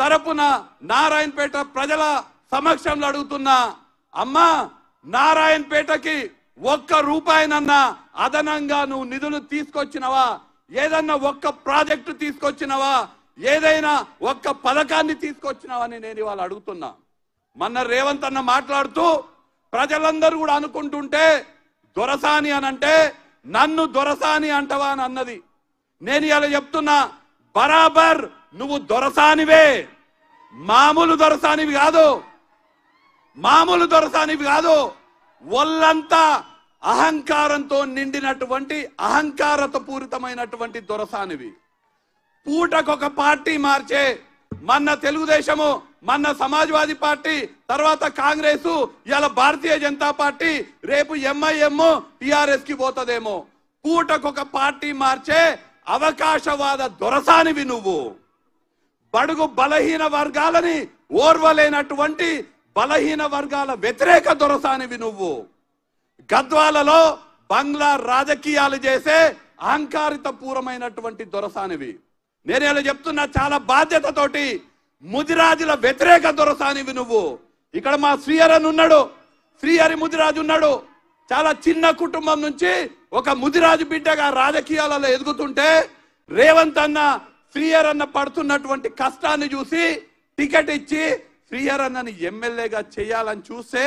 తరపున నారాయణపేట ప్రజల సమక్షంలో అడుగుతున్నా అమ్మా నారాయణపేటకి ఒక్క రూపాయినన్నా అదనంగా నువ్వు నిధులు తీసుకొచ్చినవా ఏదన్నా ఒక్క ప్రాజెక్టు తీసుకొచ్చినవా ఏదైనా ఒక్క పథకాన్ని తీసుకొచ్చినవని నేను ఇవాళ అడుగుతున్నా మొన్న రేవంత్ అన్న మాట్లాడుతూ ప్రజలందరూ కూడా అనుకుంటుంటే దొరసాని అని అంటే నన్ను దొరసాని అంటవా అని అన్నది నేను ఇలా చెప్తున్నా బరాబర్ నువ్వు దొరసానివే మామూలు దొరసానివి కాదు మామూలు దొరసానివి కాదు ఒళ్ళంతా అహంకారంతో నిండినటువంటి అహంకారత పూరితమైనటువంటి దొరసానివి పూటకొక పార్టీ మార్చే మన తెలుగుదేశము మన సమాజ్వాదీ పార్టీ తర్వాత కాంగ్రెస్ ఇలా భారతీయ జనతా పార్టీ రేపు ఎంఐఎం టిఆర్ఎస్ కి పోతుందేమో పూటకొక పార్టీ మార్చే అవకాశవాద దొరసానివి నువ్వు బడుగు బలహీన వర్గాలని ఓర్వలేనటువంటి బలహీన వర్గాల వ్యతిరేక దొరసానివి నువ్వు గద్వాలలో బంగ్లా రాజకీయాలు చేసే అహంకారిత పూర్వమైనటువంటి దొరసానివి నేను ఇలా చెప్తున్నా చాలా బాధ్యతతోటి ముదిరాజుల వ్యతిరేక దొరసానివి నువ్వు ఇక్కడ మా శ్రీహరన్ ఉన్నాడు శ్రీహరి ముదిరాజు ఉన్నాడు చాలా చిన్న కుటుంబం నుంచి ఒక ముదిరాజు బిడ్డగా రాజకీయాలలో ఎదుగుతుంటే రేవంత్ అన్న శ్రీహర్ అన్న పడుతున్నటువంటి కష్టాన్ని చూసి టికెట్ ఇచ్చి శ్రీహర్ అన్నని ఎమ్మెల్యేగా చేయాలని చూస్తే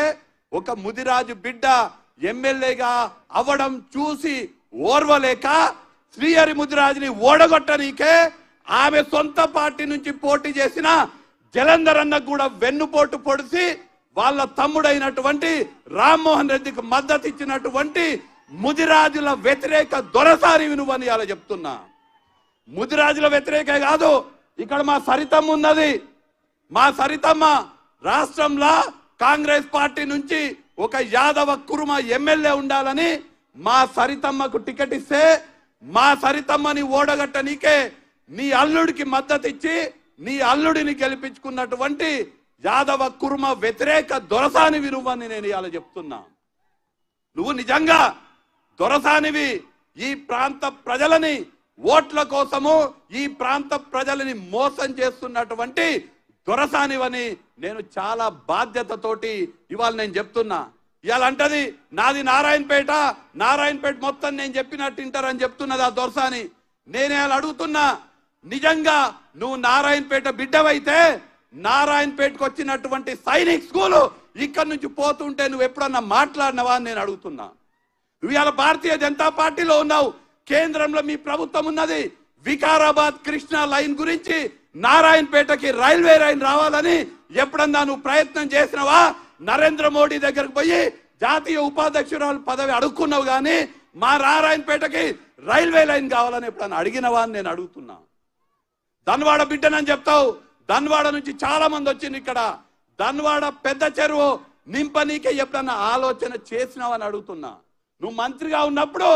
ఒక ముదిరాజు బిడ్డ ఎమ్మెల్యేగా అవడం చూసి ఓర్వలేక శ్రీహరి ముదిరాజుని ఓడగొట్టనీకే ఆమె సొంత పార్టీ నుంచి పోటీ చేసిన జలంధర్ అన్న కూడా వెన్నుపోటు పొడిసి వాళ్ళ తమ్ముడైనటువంటి రామ్మోహన్ రెడ్డికి మద్దతు ఇచ్చినటువంటి ముదిరాజుల వ్యతిరేక దొరసారి వినువని అలా చెప్తున్నా ముదిరాజుల వ్యతిరేకే కాదు ఇక్కడ మా సరితమ్మ ఉన్నది మా సరితమ్మ రాష్ట్రంలో కాంగ్రెస్ పార్టీ నుంచి ఒక యాదవ కురుమ ఎమ్మెల్యే ఉండాలని మా సరితమ్మకు టికెట్ ఇస్తే మా సరితమ్మని ఓడగట్టనీకే నీ అల్లుడికి మద్దతు ఇచ్చి నీ అల్లుడిని గెలిపించుకున్నటువంటి యాదవ కురుమ వ్యతిరేక దొరసాని విరువని నేను ఇలా చెప్తున్నా నువ్వు నిజంగా దొరసానివి ఈ ప్రాంత ప్రజలని ఓట్ల కోసము ఈ ప్రాంత ప్రజలని మోసం చేస్తున్నటువంటి దొరసానివని నేను చాలా బాధ్యతతోటి ఇవాళ నేను చెప్తున్నా ఇవాళ అంటది నాది నారాయణపేట నారాయణపేట మొత్తం నేను చెప్పినట్టు ఇంటారని చెప్తున్నది ఆ దొరసాని నేను ఇలా అడుగుతున్నా నిజంగా నువ్వు నారాయణపేట బిడ్డవైతే నారాయణపేటకు వచ్చినటువంటి సైనిక్ స్కూలు ఇక్కడ నుంచి పోతుంటే నువ్వు ఎప్పుడన్నా మాట్లాడినవా అని నేను అడుగుతున్నా నువ్వు ఇవాళ భారతీయ జనతా పార్టీలో ఉన్నావు కేంద్రంలో మీ ప్రభుత్వం ఉన్నది వికారాబాద్ కృష్ణా లైన్ గురించి నారాయణపేటకి రైల్వే లైన్ రావాలని ఎప్పుడన్నా నువ్వు ప్రయత్నం చేసినవా నరేంద్ర మోడీ దగ్గరకు పోయి జాతీయ ఉపాధ్యక్షురాలు పదవి అడుక్కున్నావు కానీ మా నారాయణపేటకి రైల్వే లైన్ కావాలని ఎప్పుడన్నా అడిగినవా అని నేను అడుగుతున్నా ధన్వాడ బిడ్డనని చెప్తావు ధన్వాడ నుంచి చాలా మంది వచ్చింది ఇక్కడ ధన్వాడ పెద్ద చెరువు నింపనీకే ఎప్పుడన్నా ఆలోచన చేసినావని అడుగుతున్నా నువ్వు మంత్రిగా ఉన్నప్పుడు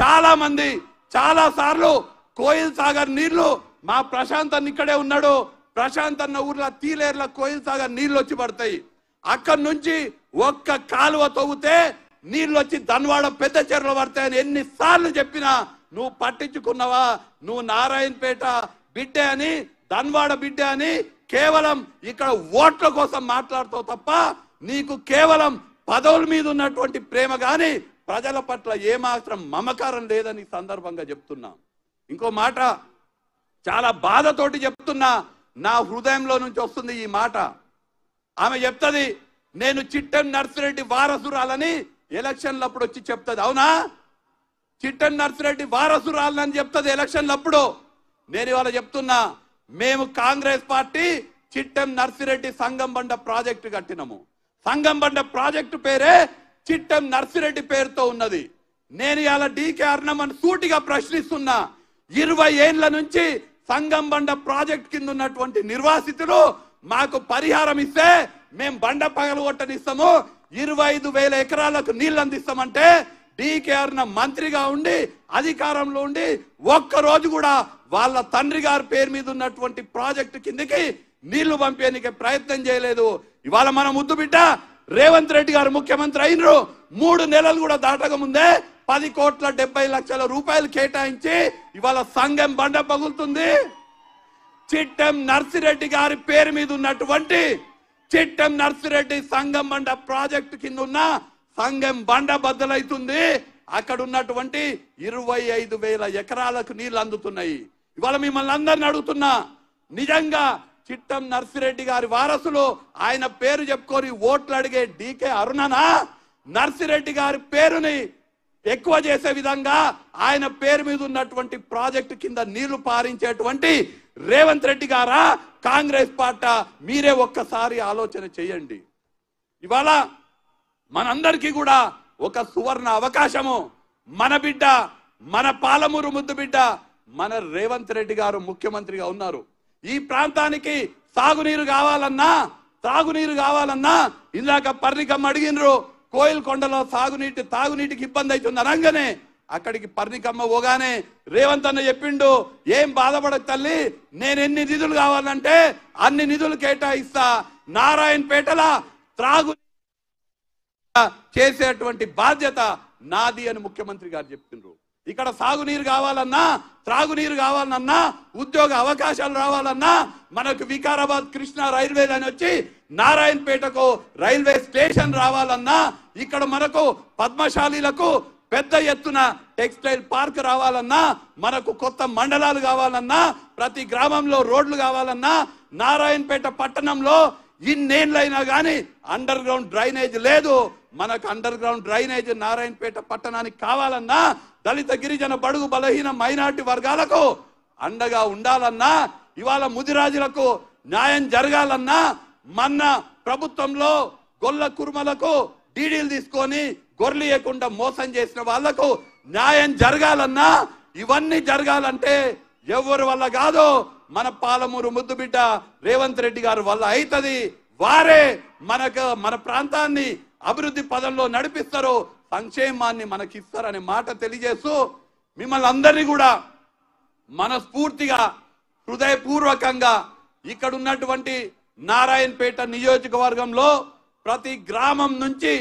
చాలా మంది చాలా సార్లు కోయిల్ సాగర్ నీళ్లు మా ప్రశాంత్ అన్న ఇక్కడే ఉన్నాడు ప్రశాంత్ అన్న ఊర్లో తీలేర్ల కోయిల్ సాగర్ నీళ్లు వచ్చి పడతాయి అక్కడి నుంచి ఒక్క కాలువ తవ్వుతే నీళ్ళు వచ్చి ధన్వాడ పెద్ద చెరువులు పడతాయని ఎన్నిసార్లు చెప్పినా నువ్వు పట్టించుకున్నావా నువ్వు నారాయణపేట బిడ్డే అని ధన్వాడ బిడ్డే అని కేవలం ఇక్కడ ఓట్ల కోసం మాట్లాడుతావు తప్ప నీకు కేవలం పదవుల మీద ఉన్నటువంటి ప్రేమ కానీ ప్రజల పట్ల ఏమాత్రం మమకారం లేదని సందర్భంగా చెప్తున్నా ఇంకో మాట చాలా బాధతోటి చెప్తున్నా నా హృదయంలో నుంచి వస్తుంది ఈ మాట ఆమె చెప్తుంది నేను చిట్టం నర్సిరెడ్డి వారసురాలని ఎలక్షన్లప్పుడు వచ్చి చెప్తుంది అవునా చిట్టం నర్సిరెడ్డి వారసురాలని చెప్తుంది ఎలక్షన్లప్పుడు నేను ఇవాళ చెప్తున్నా మేము కాంగ్రెస్ పార్టీ చిట్టం నర్సిరెడ్డి సంగం బండ ప్రాజెక్టు కట్టినము సంగం బండ ప్రాజెక్టు పేరే చిట్టం నర్సిరెడ్డి పేరుతో ఉన్నది నేను ఇలా డీకే అర్ణమని సూటిగా ప్రశ్నిస్తున్నా ఇరవై ఏళ్ళ నుంచి సంగం బండ ప్రాజెక్ట్ కింద ఉన్నటువంటి నిర్వాసితులు మాకు పరిహారం ఇస్తే మేము బండ పగలు కొట్టనిస్తాము ఇరవై ఐదు వేల ఎకరాలకు నీళ్ళు అందిస్తామంటే అర్ణ మంత్రిగా ఉండి అధికారంలో ఉండి ఒక్క రోజు కూడా వాళ్ళ తండ్రి గారి పేరు మీద ఉన్నటువంటి ప్రాజెక్టు కిందకి నీళ్లు పంపేందుకే ప్రయత్నం చేయలేదు ఇవాళ మనం ముద్దు బిడ్డ రేవంత్ రెడ్డి గారు ముఖ్యమంత్రి అయినరు మూడు నెలలు కూడా దాటక ముందే పది కోట్ల డెబ్బై లక్షల రూపాయలు కేటాయించి ఇవాళ సంఘం బండ పగులుతుంది చిట్టెం నర్సిరెడ్డి గారి పేరు మీద ఉన్నటువంటి చిట్టెం నర్సిరెడ్డి సంఘం బండ ప్రాజెక్టు కింద ఉన్న సంఘం బండ బద్దలైతుంది అక్కడ ఉన్నటువంటి ఇరవై ఐదు వేల ఎకరాలకు నీళ్లు అందుతున్నాయి ఇవాళ మిమ్మల్ని అందరిని అడుగుతున్నా నిజంగా చిట్టం నర్సిరెడ్డి గారి వారసులు ఆయన పేరు చెప్పుకొని ఓట్లు అడిగే డీకే అరుణనా నర్సిరెడ్డి గారి పేరుని ఎక్కువ చేసే విధంగా ఆయన పేరు మీద ఉన్నటువంటి ప్రాజెక్టు కింద నీళ్లు పారించేటువంటి రేవంత్ రెడ్డి గారా కాంగ్రెస్ పార్ట మీరే ఒక్కసారి ఆలోచన చేయండి ఇవాళ మనందరికీ కూడా ఒక సువర్ణ అవకాశము మన బిడ్డ మన పాలమూరు ముద్దు బిడ్డ మన రేవంత్ రెడ్డి గారు ముఖ్యమంత్రిగా ఉన్నారు ఈ ప్రాంతానికి సాగునీరు కావాలన్నా త్రాగునీరు కావాలన్నా ఇందాక పర్ణికమ్మ అడిగినరు కోయిల్ కొండలో సాగునీటి తాగునీటికి ఇబ్బంది అవుతుంది అనగానే అక్కడికి పర్ణికమ్మ పోగానే రేవంత్ అన్న చెప్పిండు ఏం బాధపడ తల్లి నేను ఎన్ని నిధులు కావాలంటే అన్ని నిధులు కేటాయిస్తా నారాయణపేటల త్రాగు చేసేటువంటి బాధ్యత నాది అని ముఖ్యమంత్రి గారు చెప్తున్నారు ఇక్కడ సాగునీరు కావాలన్నా త్రాగునీరు కావాలన్నా ఉద్యోగ అవకాశాలు రావాలన్నా మనకు వికారాబాద్ కృష్ణా రైల్వే అని వచ్చి నారాయణపేటకు రైల్వే స్టేషన్ రావాలన్నా ఇక్కడ మనకు పద్మశాలీలకు పెద్ద ఎత్తున టెక్స్టైల్ పార్క్ రావాలన్నా మనకు కొత్త మండలాలు కావాలన్నా ప్రతి గ్రామంలో రోడ్లు కావాలన్నా నారాయణపేట పట్టణంలో ఇన్నేళ్ళైనా కానీ అండర్ గ్రౌండ్ డ్రైనేజ్ లేదు మనకు అండర్ గ్రౌండ్ డ్రైనేజ్ నారాయణపేట పట్టణానికి కావాలన్నా దళిత గిరిజన బడుగు బలహీన మైనార్టీ వర్గాలకు అండగా ఉండాలన్నా ఇవాళ ముదిరాజులకు న్యాయం జరగాలన్నా మన ప్రభుత్వంలో గొల్ల కుర్మలకు డీడీలు తీసుకొని గొర్రెయకుండా మోసం చేసిన వాళ్లకు న్యాయం జరగాలన్నా ఇవన్నీ జరగాలంటే ఎవరి వల్ల కాదు మన పాలమూరు ముద్దుబిడ్డ రేవంత్ రెడ్డి గారు వల్ల అవుతుంది వారే మనకు మన ప్రాంతాన్ని అభివృద్ధి పదంలో నడిపిస్తారు సంక్షేమాన్ని మనకిస్తారనే మాట తెలియజేస్తూ మిమ్మల్ని అందరినీ కూడా మనస్ఫూర్తిగా హృదయపూర్వకంగా ఇక్కడ ఉన్నటువంటి నారాయణపేట నియోజకవర్గంలో ప్రతి గ్రామం నుంచి